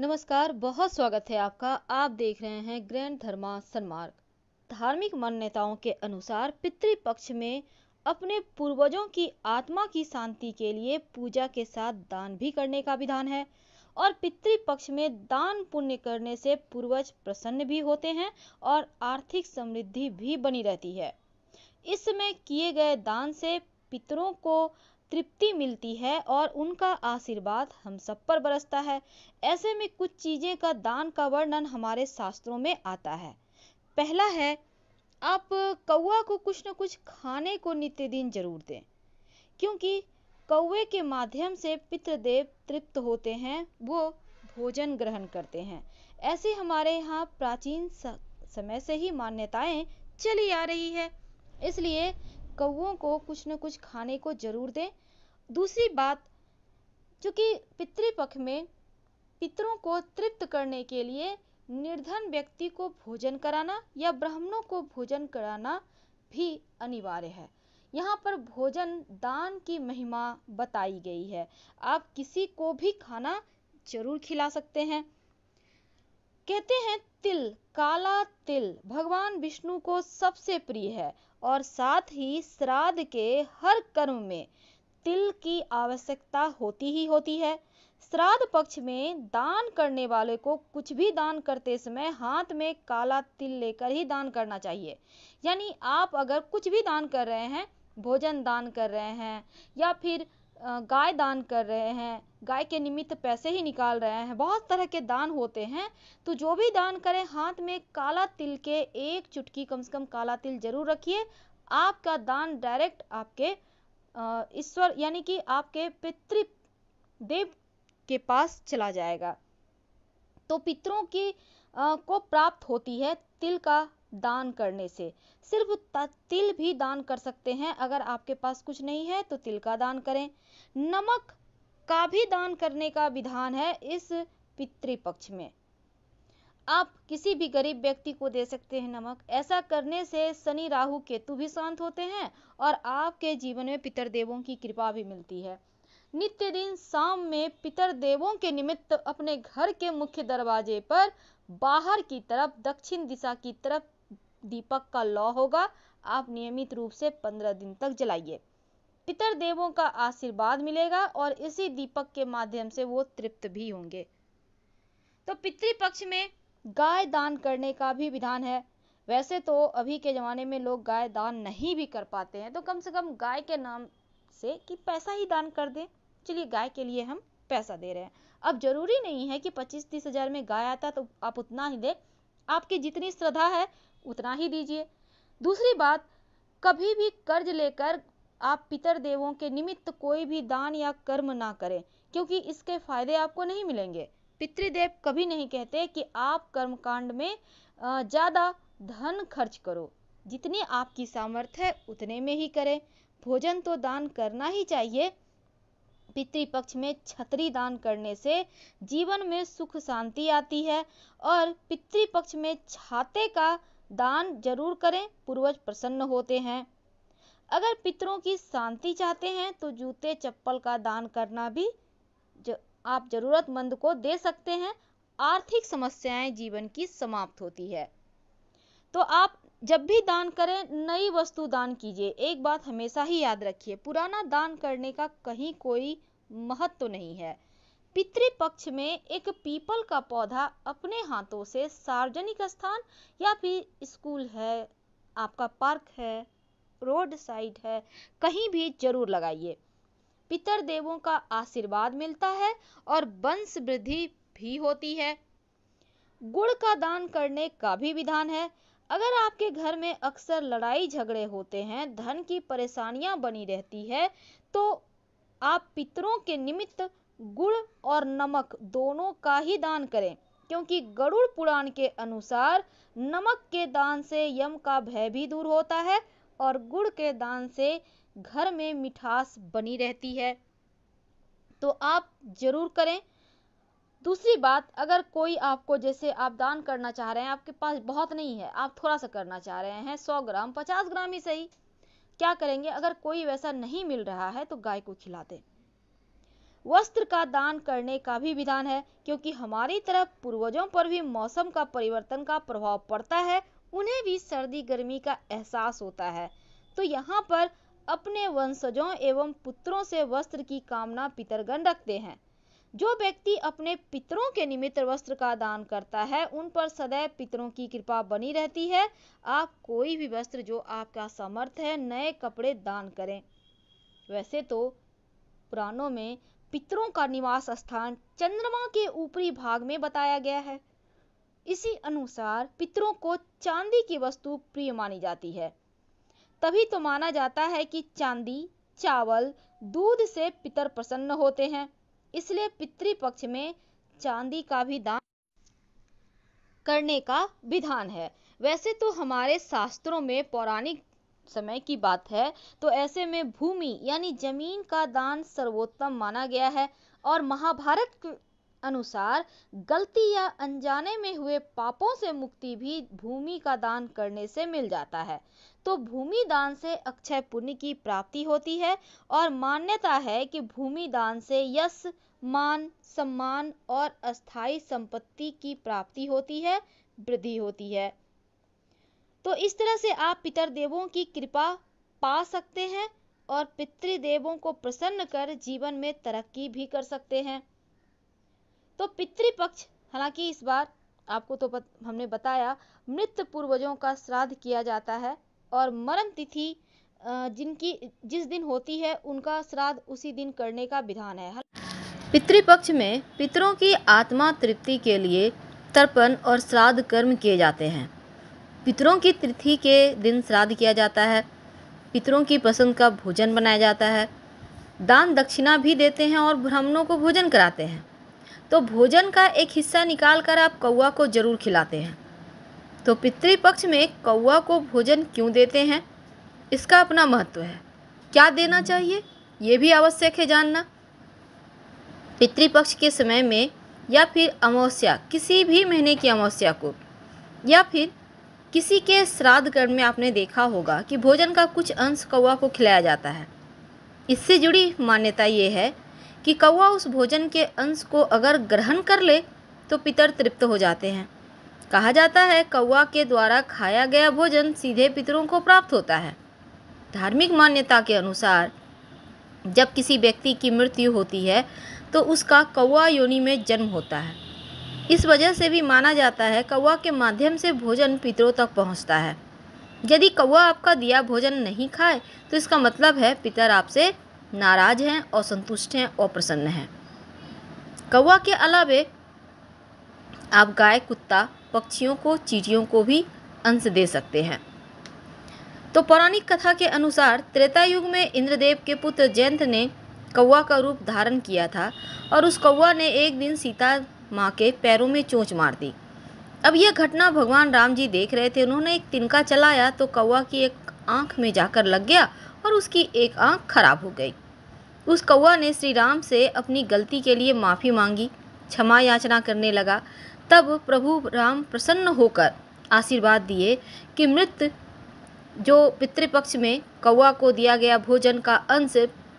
नमस्कार बहुत स्वागत है आपका आप देख रहे हैं ग्रैंड धर्मा सन्मार्ग धार्मिक मान्यताओं के अनुसार पितृपक्ष में अपने पूर्वजों की आत्मा की शांति के लिए पूजा के साथ दान भी करने का विधान है और पितृपक्ष में दान पुण्य करने से पूर्वज प्रसन्न भी होते हैं और आर्थिक समृद्धि भी बनी रहती है इस समय किए गए दान से पितरों को तृप्ति मिलती है और उनका आशीर्वाद हम सब पर बरसता है ऐसे में कुछ चीज़ें का दान का वर्णन हमारे शास्त्रों में आता है पहला है आप कौआ को कुछ न कुछ खाने को नित्य दिन जरूर दें क्योंकि कौए के माध्यम से पितृदेव तृप्त होते हैं वो भोजन ग्रहण करते हैं ऐसे हमारे यहाँ प्राचीन समय से ही मान्यताएं चली आ रही है इसलिए कौओं को कुछ न कुछ खाने को जरूर दें दूसरी बात चूंकि पितृपक्ष में पितरों को तृप्त करने के लिए निर्धन व्यक्ति को भोजन कराना या ब्राह्मणों को भोजन कराना भी अनिवार्य है यहाँ पर भोजन दान की महिमा बताई गई है आप किसी को भी खाना जरूर खिला सकते हैं कहते हैं तिल काला तिल भगवान विष्णु को सबसे प्रिय है और साथ ही श्राद्ध के हर कर्म में तिल की आवश्यकता होती ही होती है श्राद्ध पक्ष में दान करने वाले को कुछ भी दान करते समय हाथ में काला तिल लेकर ही दान करना चाहिए यानी आप अगर कुछ भी दान कर रहे हैं भोजन दान कर रहे हैं या फिर गाय दान कर रहे हैं गाय के निमित्त पैसे ही निकाल रहे हैं बहुत तरह के दान होते हैं तो जो भी दान करें हाथ में काला तिल के एक चुटकी कम से कम काला तिल जरूर रखिए आपका दान डायरेक्ट आपके ईश्वर यानी कि आपके पितृ देव के पास चला जाएगा तो पितरों की आ, को प्राप्त होती है तिल का दान करने से सिर्फ तिल भी दान कर सकते हैं अगर आपके पास कुछ नहीं है तो तिल का दान करें नमक का भी दान करने का विधान है इस पितृपक्ष में आप किसी भी गरीब व्यक्ति को दे सकते हैं नमक ऐसा करने से शनि राहु केतु भी शांत होते हैं और आपके जीवन में पितर देवों की कृपा भी मिलती है नित्य दिन शाम में देवों के निमित्त अपने घर के मुख्य दरवाजे पर बाहर की तरफ दक्षिण दिशा की तरफ दीपक का लौ होगा आप नियमित रूप से पंद्रह दिन तक जलाइए पितर देवों का आशीर्वाद मिलेगा और इसी दीपक के माध्यम से वो तृप्त भी होंगे तो पितृपक्ष में गाय दान करने का भी विधान है वैसे तो अभी के ज़माने में लोग गाय दान नहीं भी कर पाते हैं तो कम से कम गाय के नाम से कि पैसा ही दान कर दें चलिए गाय के लिए हम पैसा दे रहे हैं अब जरूरी नहीं है कि पच्चीस तीस हज़ार में गाय आता तो आप उतना ही दें आपकी जितनी श्रद्धा है उतना ही दीजिए दूसरी बात कभी भी कर्ज लेकर आप पितर देवों के निमित्त कोई भी दान या कर्म ना करें क्योंकि इसके फायदे आपको नहीं मिलेंगे पितृदेव कभी नहीं कहते कि आप कर्मकांड में ज़्यादा धन खर्च करो जितनी आपकी सामर्थ्य है उतने में ही करें भोजन तो दान करना ही चाहिए पितृपक्ष में छतरी दान करने से जीवन में सुख शांति आती है और पितृपक्ष में छाते का दान जरूर करें पूर्वज प्रसन्न होते हैं अगर पितरों की शांति चाहते हैं तो जूते चप्पल का दान करना भी आप जरूरतमंद को दे सकते हैं आर्थिक समस्याएं जीवन की समाप्त होती है तो आप जब भी दान करें नई वस्तु दान कीजिए एक बात हमेशा ही याद रखिए पुराना दान करने का कहीं कोई महत्व तो नहीं है पितृपक्ष में एक पीपल का पौधा अपने हाथों से सार्वजनिक स्थान या फिर स्कूल है आपका पार्क है रोड साइड है कहीं भी जरूर लगाइए पितर देवों का आशीर्वाद मिलता है और वंश वृद्धि भी होती है गुड़ का दान करने का भी विधान है अगर आपके घर में अक्सर लड़ाई झगड़े होते हैं धन की परेशानियां बनी रहती है तो आप पितरों के निमित्त गुड़ और नमक दोनों का ही दान करें क्योंकि गरुड़ पुराण के अनुसार नमक के दान से यम का भय भी दूर होता है और गुड़ के दान से घर में मिठास बनी रहती है तो आप जरूर करें दूसरी बात अगर कोई आपको जैसे आप दान करना चाह रहे हैं आपके पास बहुत नहीं है आप थोड़ा सा करना चाह रहे हैं सौ ग्राम पचास ग्राम ही सही क्या करेंगे अगर कोई वैसा नहीं मिल रहा है तो गाय को खिला दें वस्त्र का दान करने का भी विधान है क्योंकि हमारी तरफ पूर्वजों पर भी मौसम का परिवर्तन का प्रभाव पड़ता है उन्हें भी सर्दी गर्मी का एहसास होता है तो यहाँ पर अपने वंशजों एवं पुत्रों से वस्त्र की कामना पितरगण रखते हैं जो व्यक्ति अपने पितरों के निमित्त वस्त्र का दान करता है उन पर सदैव पितरों की कृपा बनी रहती है आप कोई भी वस्त्र जो आपका समर्थ है नए कपड़े दान करें वैसे तो पुराणों में पितरों का निवास स्थान चंद्रमा के ऊपरी भाग में बताया गया है इसी अनुसार पितरों को चांदी की वस्तु प्रिय मानी जाती है तभी तो माना जाता है कि चांदी चावल दूध से पितर प्रसन्न होते हैं इसलिए पितृपक्ष में चांदी का भी दान करने का विधान है वैसे तो हमारे शास्त्रों में पौराणिक समय की बात है तो ऐसे में भूमि यानी जमीन का दान सर्वोत्तम माना गया है और महाभारत अनुसार गलती या अनजाने में हुए पापों से मुक्ति भी भूमि का दान करने से मिल जाता है तो भूमि दान से अक्षय पुण्य की प्राप्ति होती है और मान्यता है कि भूमि दान से यश मान सम्मान और अस्थाई संपत्ति की प्राप्ति होती है वृद्धि होती है तो इस तरह से आप पितरदेवों की कृपा पा सकते हैं और पितृदेवों को प्रसन्न कर जीवन में तरक्की भी कर सकते हैं तो पितृपक्ष हालांकि इस बार आपको तो पत, हमने बताया मृत पूर्वजों का श्राद्ध किया जाता है और मरण तिथि जिनकी जिस दिन होती है उनका श्राद्ध उसी दिन करने का विधान है पितृपक्ष में पितरों की आत्मा तृप्ति के लिए तर्पण और श्राद्ध कर्म किए जाते हैं पितरों की तिथि के दिन श्राद्ध किया जाता है पितरों की पसंद का भोजन बनाया जाता है दान दक्षिणा भी देते हैं और ब्राह्मणों को भोजन कराते हैं तो भोजन का एक हिस्सा निकाल कर आप कौआ को जरूर खिलाते हैं तो पितृपक्ष में कौआ को भोजन क्यों देते हैं इसका अपना महत्व है क्या देना चाहिए ये भी आवश्यक है जानना पितृपक्ष के समय में या फिर अमावस्या किसी भी महीने की अमावस्या को या फिर किसी के श्राद्ध कर्म में आपने देखा होगा कि भोजन का कुछ अंश कौआ को खिलाया जाता है इससे जुड़ी मान्यता ये है कि कौवा उस भोजन के अंश को अगर ग्रहण कर ले तो पितर तृप्त हो जाते हैं कहा जाता है कौवा के द्वारा खाया गया भोजन सीधे पितरों को प्राप्त होता है धार्मिक मान्यता के अनुसार जब किसी व्यक्ति की मृत्यु होती है तो उसका कौवा योनि में जन्म होता है इस वजह से भी माना जाता है कौवा के माध्यम से भोजन पितरों तक पहुंचता है यदि कौवा आपका दिया भोजन नहीं खाए तो इसका मतलब है पितर आपसे नाराज हैं और संतुष्ट हैं और प्रसन्न हैं कौवा के अलावे आप गाय कुत्ता पक्षियों को चीटियों को भी अंश दे सकते हैं तो पौराणिक कथा के अनुसार त्रेता युग में इंद्रदेव के पुत्र जयंत ने कौवा का रूप धारण किया था और उस कौवा ने एक दिन सीता माँ के पैरों में चोंच मार दी अब यह घटना भगवान राम जी देख रहे थे उन्होंने एक तिनका चलाया तो कौवा की एक आंख में जाकर लग गया और उसकी एक आंख खराब हो गई उस कौआ ने श्री राम से अपनी गलती के लिए माफ़ी मांगी क्षमा याचना करने लगा तब प्रभु राम प्रसन्न होकर आशीर्वाद दिए कि मृत जो पितृपक्ष में कौआ को दिया गया भोजन का अंश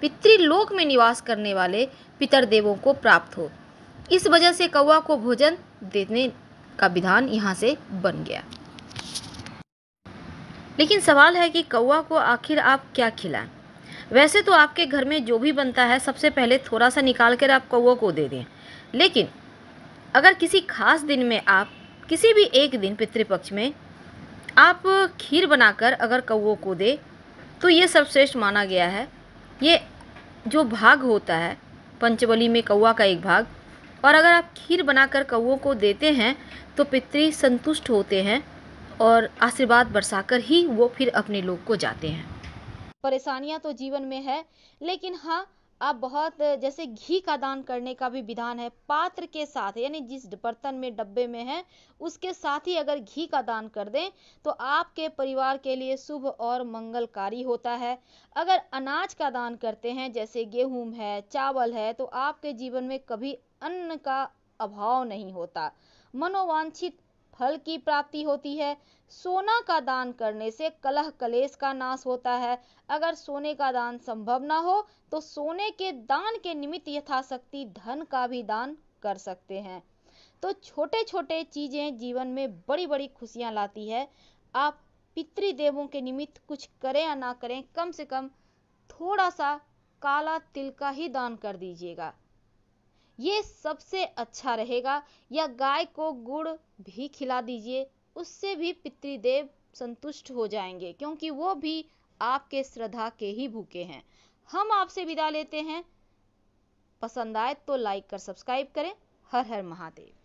पितृलोक में निवास करने वाले पितरदेवों को प्राप्त हो इस वजह से कौआ को भोजन देने का विधान यहाँ से बन गया लेकिन सवाल है कि कौआ को आखिर आप क्या खिलाएं वैसे तो आपके घर में जो भी बनता है सबसे पहले थोड़ा सा निकाल कर आप कौ को दे दें लेकिन अगर किसी खास दिन में आप किसी भी एक दिन पितृपक्ष में आप खीर बनाकर अगर कौओ को दे तो ये सर्वश्रेष्ठ माना गया है ये जो भाग होता है पंचबली में कौआ का एक भाग और अगर आप खीर बनाकर कौओ को देते हैं तो पितृ संतुष्ट होते हैं और आशीर्वाद बरसाकर ही वो फिर अपने लोग को जाते हैं परेशानियां तो जीवन में है लेकिन हाँ आप बहुत जैसे घी का दान करने का भी विधान है पात्र के साथ यानी जिस बर्तन में डब्बे में है उसके साथ ही अगर घी का दान कर दें तो आपके परिवार के लिए शुभ और मंगलकारी होता है अगर अनाज का दान करते हैं जैसे गेहूं है चावल है तो आपके जीवन में कभी अन्न का अभाव नहीं होता मनोवांछित फल की प्राप्ति होती है सोना का दान करने से कलह कलेश का नाश होता है अगर सोने का दान संभव ना हो तो सोने के दान के निमित्त यथाशक्ति धन का भी दान कर सकते हैं तो छोटे छोटे चीजें जीवन में बड़ी बड़ी खुशियां लाती है आप पितृदेवों के निमित्त कुछ करें या ना करें कम से कम थोड़ा सा काला तिल का ही दान कर दीजिएगा ये सबसे अच्छा रहेगा या गाय को गुड़ भी खिला दीजिए उससे भी पितृदेव संतुष्ट हो जाएंगे क्योंकि वो भी आपके श्रद्धा के ही भूखे हैं हम आपसे विदा लेते हैं पसंद आए तो लाइक कर सब्सक्राइब करें हर हर महादेव